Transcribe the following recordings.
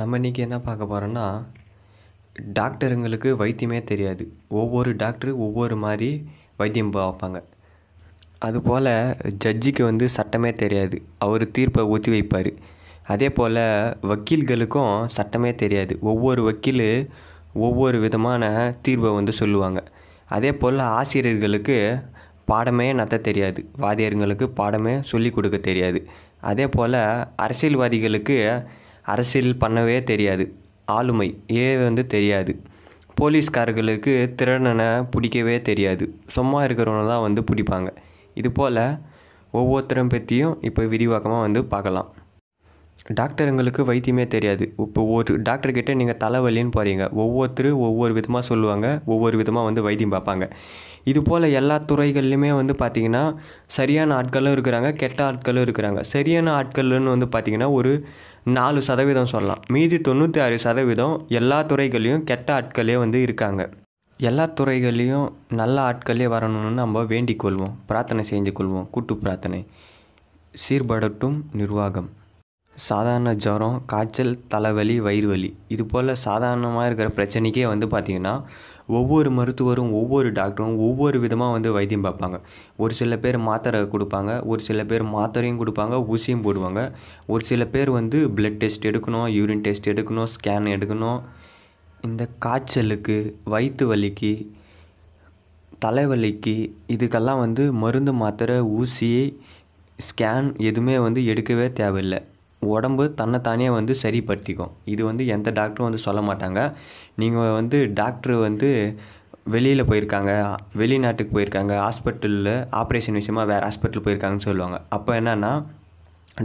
நம்ம இன்றைக்கி என்ன பார்க்க போகிறோன்னா டாக்டருங்களுக்கு வைத்தியமே தெரியாது ஒவ்வொரு டாக்டரு ஒவ்வொரு மாதிரி வைத்தியம் பார்ப்பாங்க அதுபோல் ஜட்ஜிக்கு வந்து சட்டமே தெரியாது அவர் தீர்ப்பை ஊற்றி வைப்பார் அதே போல் வக்கீல்களுக்கும் சட்டமே தெரியாது ஒவ்வொரு வக்கீல் ஒவ்வொரு விதமான தீர்வை வந்து சொல்லுவாங்க அதே போல் ஆசிரியர்களுக்கு பாடமே நத்த தெரியாது வாதியர்களுக்கு பாடமே சொல்லி கொடுக்க தெரியாது அதே போல் அரசியல்வாதிகளுக்கு அரசியல் பண்ணவே தெரியாது ஆளுமை ஏ வந்து தெரியாது போலீஸ்காரர்களுக்கு திறனனை பிடிக்கவே தெரியாது சும்மா இருக்கிறவங்க தான் வந்து பிடிப்பாங்க இது போல் ஒவ்வொருத்தரும் பற்றியும் இப்போ விரிவாக்கமாக வந்து பார்க்கலாம் டாக்டருங்களுக்கு வைத்தியமே தெரியாது இப்போ ஒரு டாக்டர்கிட்ட நீங்கள் தலைவலின்னு போகிறீங்க ஒவ்வொருத்தரும் ஒவ்வொரு விதமாக சொல்லுவாங்க ஒவ்வொரு விதமாக வந்து வைத்தியம் பார்ப்பாங்க இது போல் எல்லா துறைகள்லையுமே வந்து பார்த்திங்கன்னா சரியான ஆட்களும் இருக்கிறாங்க கெட்ட ஆட்களும் இருக்கிறாங்க சரியான ஆட்கள்னு வந்து பார்த்திங்கன்னா ஒரு நாலு சதவீதம் சொல்லலாம் மீதி தொண்ணூற்றி ஆறு சதவீதம் எல்லா துறைகளையும் கெட்ட ஆட்களே வந்து இருக்காங்க எல்லா துறைகள்லேயும் நல்ல ஆட்களே வரணும்னு நம்ம வேண்டிக் கொள்வோம் பிரார்த்தனை செஞ்சு கொள்வோம் கூட்டு பிரார்த்தனை சீர்படட்டும் நிர்வாகம் சாதாரண ஜுரம் காய்ச்சல் தலைவலி வயிறு வலி இது போல் சாதாரணமாக இருக்கிற பிரச்சனைக்கே வந்து பார்த்திங்கன்னா ஒவ்வொரு மருத்துவரும் ஒவ்வொரு டாக்டரும் ஒவ்வொரு விதமாக வந்து வைத்தியம் பார்ப்பாங்க ஒரு சில பேர் மாத்திரை கொடுப்பாங்க ஒரு சில பேர் மாத்திரையும் கொடுப்பாங்க ஊசியும் போடுவாங்க ஒரு சில பேர் வந்து பிளட் டெஸ்ட் எடுக்கணும் யூரின் டெஸ்ட் எடுக்கணும் ஸ்கேன் எடுக்கணும் இந்த காய்ச்சலுக்கு வயிற்று வலிக்கு தலைவலிக்கு இதுக்கெல்லாம் வந்து மருந்து மாத்திரை ஊசி ஸ்கேன் எதுவுமே வந்து எடுக்கவே தேவையில்லை உடம்பு தன்னைத்தானே வந்து சரிப்படுத்திக்கும் இது வந்து எந்த டாக்டரும் வந்து சொல்ல மாட்டாங்க நீங்கள் வந்து டாக்ட்ரு வந்து வெளியில் போயிருக்காங்க வெளிநாட்டுக்கு போயிருக்காங்க ஹாஸ்பிட்டலில் ஆப்ரேஷன் விஷயமா வேறு ஹாஸ்பிட்டல் போயிருக்காங்கன்னு சொல்லுவாங்க அப்போ என்னென்னா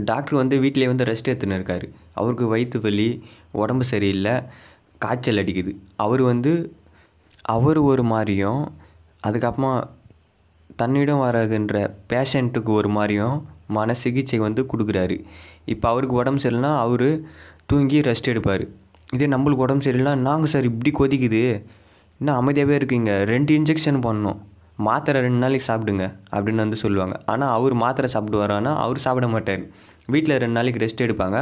டாக்டர் வந்து வீட்டிலே வந்து ரெஸ்ட் எடுத்துன்னு இருக்கார் அவருக்கு வயிற்று வலி உடம்பு சரியில்லை காய்ச்சல் அடிக்குது அவர் வந்து அவர் ஒரு மாதிரியும் அதுக்கப்புறமா தன்னிடம் வராதுன்ற பேஷண்ட்டுக்கு ஒரு மாதிரியும் மன சிகிச்சை வந்து கொடுக்குறாரு இப்போ அவருக்கு உடம்பு சரியில்லைனா அவர் தூங்கி ரெஸ்ட் எடுப்பார் இதே நம்மளுக்கு உடம்பு சரியில்லை நாங்கள் சார் இப்படி கொதிக்குது இன்னும் அமைதியாகவே இருக்கீங்க ரெண்டு இன்ஜெக்ஷன் பண்ணணும் மாத்திரை ரெண்டு நாளைக்கு சாப்பிடுங்க அப்படின்னு வந்து சொல்லுவாங்க ஆனால் அவர் மாத்திரை சாப்பிட்டு வரானா அவர் சாப்பிட மாட்டார் வீட்டில் ரெண்டு நாளைக்கு ரெஸ்ட் எடுப்பாங்க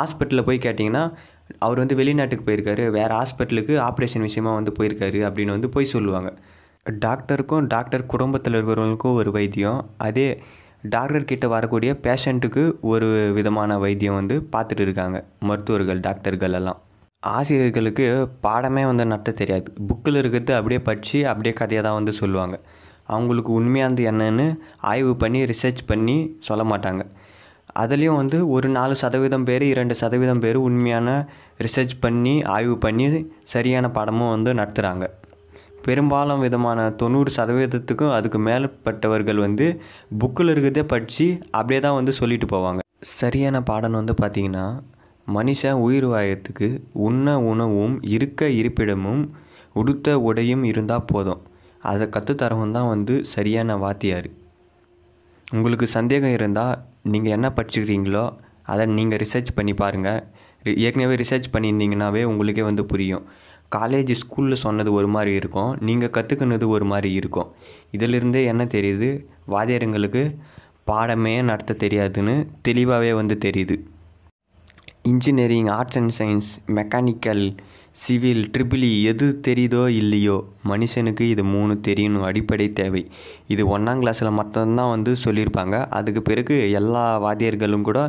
ஹாஸ்பிட்டலில் போய் கேட்டிங்கன்னா அவர் வந்து வெளிநாட்டுக்கு போயிருக்காரு வேறு ஹாஸ்பிட்டலுக்கு ஆப்ரேஷன் விஷயமா வந்து போயிருக்காரு அப்படின்னு வந்து போய் சொல்லுவாங்க டாக்டருக்கும் டாக்டர் குடும்பத்தில் இருக்கிறவங்களுக்கும் ஒரு வைத்தியம் அதே டாக்டர் கிட்ட வரக்கூடிய பேஷண்ட்டுக்கு ஒரு விதமான வைத்தியம் வந்து பார்த்துட்டு இருக்காங்க மருத்துவர்கள் டாக்டர்கள் எல்லாம் ஆசிரியர்களுக்கு பாடமே வந்து நடத்த தெரியாது புக்கில் இருக்கிறது அப்படியே படித்து அப்படியே கதையாக தான் வந்து சொல்லுவாங்க அவங்களுக்கு உண்மையானது என்னன்னு ஆய்வு பண்ணி ரிசர்ச் பண்ணி சொல்ல மாட்டாங்க அதுலேயும் வந்து ஒரு நாலு சதவீதம் பேர் இரண்டு சதவீதம் பேர் உண்மையான ரிசர்ச் பண்ணி ஆய்வு பண்ணி சரியான பாடமும் வந்து நடத்துகிறாங்க பெரும்பாலும் விதமான தொண்ணூறு சதவீதத்துக்கும் அதுக்கு மேற்பட்டவர்கள் வந்து புக்கில் இருக்கிறதே படித்து அப்படியே தான் வந்து சொல்லிட்டு போவாங்க சரியான பாடம் வந்து பார்த்திங்கன்னா மனுஷன் உயிர் வாழறதுக்கு உண்ண உணவும் இருக்க இருப்பிடமும் உடுத்த உடையும் இருந்தால் போதும் அதை கற்றுத்தரவன் தான் வந்து சரியான வாத்தியார் உங்களுக்கு சந்தேகம் இருந்தால் நீங்கள் என்ன படிச்சுக்கிறீங்களோ அதை நீங்கள் ரிசர்ச் பண்ணி பாருங்கள் ஏற்கனவே ரிசர்ச் பண்ணியிருந்தீங்கன்னாவே உங்களுக்கே வந்து புரியும் காலேஜ் ஸ்கூலில் சொன்னது ஒரு மாதிரி இருக்கும் நீங்கள் கற்றுக்கினது ஒரு மாதிரி இருக்கும் இதிலிருந்தே என்ன தெரியுது வாத்தியாருங்களுக்கு பாடமே நடத்த தெரியாதுன்னு தெளிவாகவே வந்து தெரியுது engineering arts and science mechanical civil triple E எது தெரியுதோ இல்லையோ மனுஷனுக்கு இது மூணு தெரியணும் அடிப்படை தேவை இது ஒன்றாம் கிளாஸில் மட்டும்தான் வந்து சொல்லியிருப்பாங்க அதுக்கு பிறகு எல்லா வாத்தியர்களும் கூட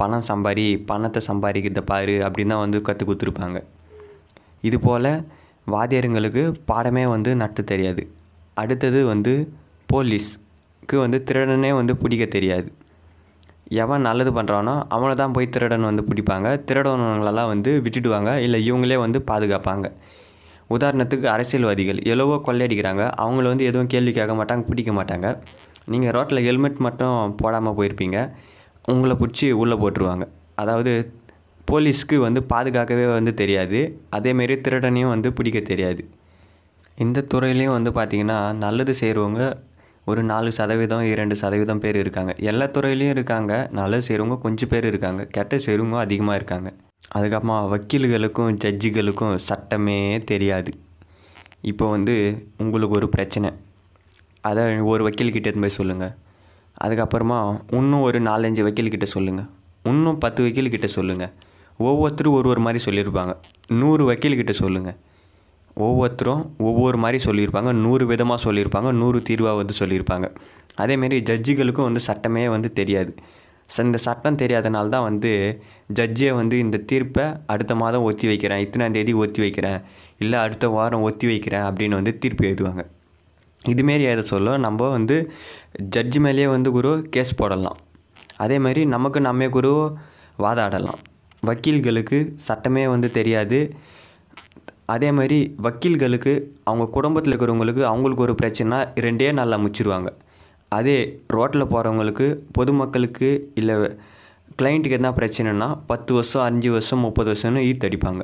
பணம் சம்பாரி பணத்தை சம்பாதிக்கிறத பாரு அப்படின் தான் வந்து கற்றுக் கொடுத்துருப்பாங்க இது போல் வாத்தியர்களுக்கு பாடமே வந்து நட்டு தெரியாது அடுத்தது வந்து போலீஸ்க்கு வந்து திருடனே வந்து பிடிக்க தெரியாது எவன் நல்லது பண்ணுறானோ அவனை தான் போய் திருடன் வந்து பிடிப்பாங்க திருடனங்களெல்லாம் வந்து விட்டுடுவாங்க இல்லை இவங்களே வந்து பாதுகாப்பாங்க உதாரணத்துக்கு அரசியல்வாதிகள் எவ்வளவோ கொள்ளையடிக்கிறாங்க அவங்கள வந்து எதுவும் கேள்வி கேட்க மாட்டாங்க பிடிக்க மாட்டாங்க நீங்கள் ரோட்டில் ஹெல்மெட் மட்டும் போடாமல் போயிருப்பீங்க உங்களை பிடிச்சி உள்ளே போட்டுருவாங்க அதாவது போலீஸ்க்கு வந்து பாதுகாக்கவே வந்து தெரியாது அதேமாரி திருடனையும் வந்து பிடிக்க தெரியாது இந்த துறையிலையும் வந்து பார்த்திங்கன்னா நல்லது செய்கிறவங்க ஒரு நாலு சதவீதம் இரண்டு சதவீதம் பேர் இருக்காங்க எல்லா துறையிலையும் இருக்காங்க நல்ல செய்கிறவங்க கொஞ்சம் பேர் இருக்காங்க கெட்ட செய்கிறவங்க அதிகமாக இருக்காங்க அதுக்கப்புறமா வக்கீல்களுக்கும் ஜட்ஜுகளுக்கும் சட்டமே தெரியாது இப்போ வந்து உங்களுக்கு ஒரு பிரச்சனை அதை ஒரு வக்கீல்கிட்ட போய் சொல்லுங்கள் அதுக்கப்புறமா இன்னும் ஒரு நாலஞ்சு வக்கீல்கிட்ட சொல்லுங்கள் இன்னும் பத்து வக்கீல்கிட்ட சொல்லுங்கள் ஒவ்வொருத்தரும் ஒரு ஒரு மாதிரி சொல்லியிருப்பாங்க நூறு வக்கீல்கிட்ட சொல்லுங்கள் ஒவ்வொருத்தரும் ஒவ்வொரு மாதிரி சொல்லியிருப்பாங்க நூறு விதமாக சொல்லியிருப்பாங்க நூறு தீர்வாக வந்து சொல்லியிருப்பாங்க அதேமாரி ஜட்ஜுகளுக்கும் வந்து சட்டமே வந்து தெரியாது இந்த சட்டம் தெரியாதனால தான் வந்து ஜட்ஜே வந்து இந்த தீர்ப்பை அடுத்த மாதம் ஒத்தி வைக்கிறேன் இத்தனாந்தேதி ஒத்தி வைக்கிறேன் இல்லை அடுத்த வாரம் ஒத்தி வைக்கிறேன் அப்படின்னு வந்து தீர்ப்பு எழுதுவாங்க இதுமாரி எதை சொல்ல நம்ம வந்து ஜட்ஜு மேலேயே வந்து குரு கேஸ் போடலாம் அதே மாதிரி நமக்கு நம்ம குரு வாதாடலாம் வக்கீல்களுக்கு சட்டமே வந்து தெரியாது அதே மாதிரி வக்கீல்களுக்கு அவங்க குடும்பத்தில் இருக்கிறவங்களுக்கு அவங்களுக்கு ஒரு பிரச்சனைனா ரெண்டே நாளில் முடிச்சிருவாங்க அதே ரோட்டில் போகிறவங்களுக்கு பொதுமக்களுக்கு இல்லை கிளைண்ட்டுக்கு எதனா பிரச்சனைனா பத்து வருஷம் அஞ்சு வருஷம் முப்பது வருஷம்னு ஈர்த்தடிப்பாங்க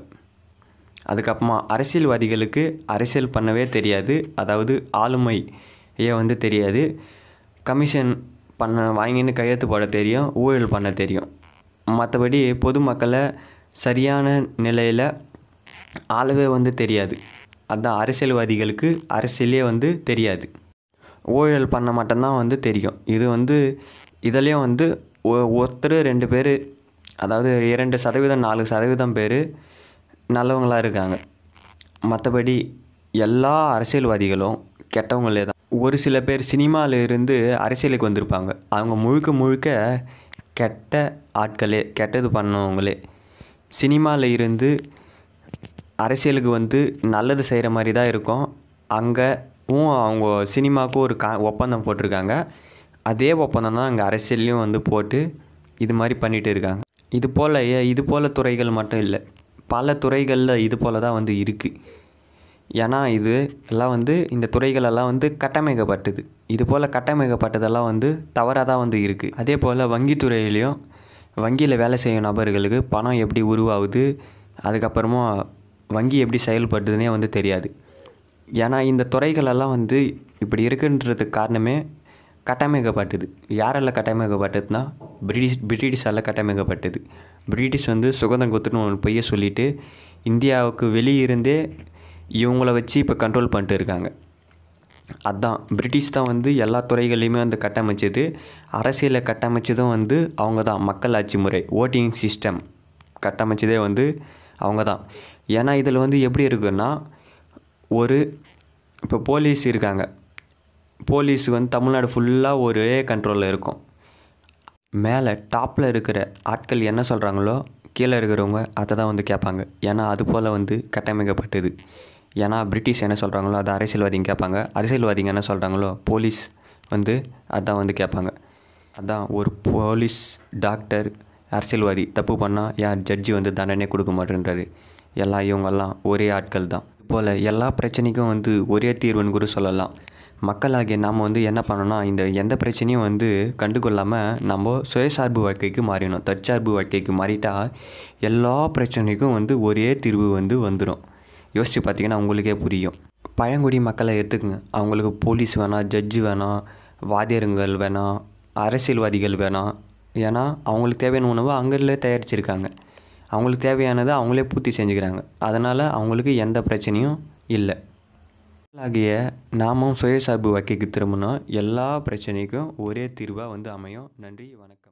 அதுக்கப்புறமா அரசியல்வாதிகளுக்கு அரசியல் பண்ணவே தெரியாது அதாவது ஆளுமை ஏன் வந்து தெரியாது கமிஷன் பண்ண வாங்கின்னு கையெழுத்து போட தெரியும் ஊழல் பண்ண தெரியும் மற்றபடி பொதுமக்களை சரியான நிலையில் ஆளவே வந்து தெரியாது அதுதான் அரசியல்வாதிகளுக்கு அரசியலே வந்து தெரியாது ஊழல் பண்ண மட்டும்தான் வந்து தெரியும் இது வந்து இதுலேயும் வந்து ஒ ஒருத்தர் ரெண்டு பேர் அதாவது இரண்டு சதவீதம் நாலு சதவீதம் பேர் நல்லவங்களாக இருக்காங்க மற்றபடி எல்லா அரசியல்வாதிகளும் கெட்டவங்களே தான் ஒரு சில பேர் சினிமாவில் இருந்து அரசியலுக்கு வந்திருப்பாங்க அவங்க முழுக்க முழுக்க கெட்ட ஆட்களே கெட்டது பண்ணவங்களே சினிமாவில் இருந்து அரசியலுக்கு வந்து நல்லது செய்கிற மாதிரி தான் இருக்கும் அங்கேவும் அவங்க சினிமாவுக்கும் ஒரு கா ஒப்பந்தம் போட்டிருக்காங்க அதே ஒப்பந்தம் தான் அங்கே அரசியல்லையும் வந்து போட்டு இது மாதிரி பண்ணிகிட்டு இருக்காங்க இது போல் இது போல் துறைகள் மட்டும் இல்லை பல துறைகளில் இது போல் தான் வந்து இருக்குது ஏன்னா இது எல்லாம் வந்து இந்த துறைகளெல்லாம் வந்து கட்டமைக்கப்பட்டது இது போல் கட்டமைக்கப்பட்டதெல்லாம் வந்து தவறாக தான் வந்து இருக்குது அதே போல் வங்கித்துறையிலையும் வங்கியில் வேலை செய்யும் நபர்களுக்கு பணம் எப்படி உருவாகுது அதுக்கப்புறமா வங்கி எப்படி செயல்படுதுன்னே வந்து தெரியாது ஏன்னா இந்த துறைகளெல்லாம் வந்து இப்படி இருக்குன்றதுக்கு காரணமே கட்டமைக்கப்பட்டது யாரெல்லாம் கட்டமைக்கப்பட்டதுன்னா பிரிட்டிஷ் பிரிட்டிஷால் கட்டமைக்கப்பட்டது பிரிட்டிஷ் வந்து சுதந்திரம் கொடுத்துட்டு ஒன்று பொய்ய சொல்லிவிட்டு இந்தியாவுக்கு வெளியிருந்தே இவங்கள வச்சு இப்போ கண்ட்ரோல் பண்ணிட்டு இருக்காங்க அதுதான் பிரிட்டிஷ் தான் வந்து எல்லா துறைகளையுமே வந்து கட்டமைச்சது அரசியலை கட்டமைச்சதும் வந்து அவங்க தான் மக்கள் ஆட்சி முறை ஓட்டிங் சிஸ்டம் கட்டமைச்சதே வந்து அவங்க தான் ஏன்னா இதில் வந்து எப்படி இருக்குன்னா ஒரு இப்போ போலீஸ் இருக்காங்க போலீஸ் வந்து தமிழ்நாடு ஃபுல்லாக ஒரே கண்ட்ரோலில் இருக்கும் மேலே டாப்பில் இருக்கிற ஆட்கள் என்ன சொல்கிறாங்களோ கீழே இருக்கிறவங்க அதை தான் வந்து கேட்பாங்க ஏன்னா அது போல் வந்து கட்டமைக்கப்பட்டது ஏன்னா பிரிட்டிஷ் என்ன சொல்கிறாங்களோ அதை அரசியல்வாதிங்க கேட்பாங்க அரசியல்வாதிங்க என்ன சொல்கிறாங்களோ போலீஸ் வந்து அதான் வந்து கேட்பாங்க அதான் ஒரு போலீஸ் டாக்டர் அரசியல்வாதி தப்பு பண்ணால் யார் ஜட்ஜி வந்து தண்டனை கொடுக்க மாட்டேன்றாரு எல்லாம் இவங்கெல்லாம் ஒரே ஆட்கள் தான் இப்போல் எல்லா பிரச்சனைக்கும் வந்து ஒரே தீர்வுன்னு கூட சொல்லலாம் மக்களாகிய நாம் வந்து என்ன பண்ணோன்னா இந்த எந்த பிரச்சனையும் வந்து கண்டுகொள்ளாமல் நம்ம சுயசார்பு வாழ்க்கைக்கு மாறிடணும் தற்சார்பு வாழ்க்கைக்கு மாறிட்டால் எல்லா பிரச்சனைக்கும் வந்து ஒரே தீர்வு வந்து வந்துடும் யோசித்து பார்த்திங்கன்னா உங்களுக்கே புரியும் பழங்குடி மக்களை எடுத்துக்கங்க அவங்களுக்கு போலீஸ் வேணாம் ஜட்ஜு வேணாம் வாதியருங்கள் வேணாம் அரசியல்வாதிகள் வேணாம் ஏன்னா அவங்களுக்கு தேவையான உணவு அங்கேருந்தே தயாரிச்சிருக்காங்க அவங்களுக்கு தேவையானதை அவங்களே பூர்த்தி செஞ்சுக்கிறாங்க அதனால் அவங்களுக்கு எந்த பிரச்சனையும் இல்லை ஆகிய நாமும் சுயசார்பு வகைக்கு திரும்பினோம் எல்லா பிரச்சனைக்கும் ஒரே தீர்வாக வந்து அமையும் நன்றி வணக்கம்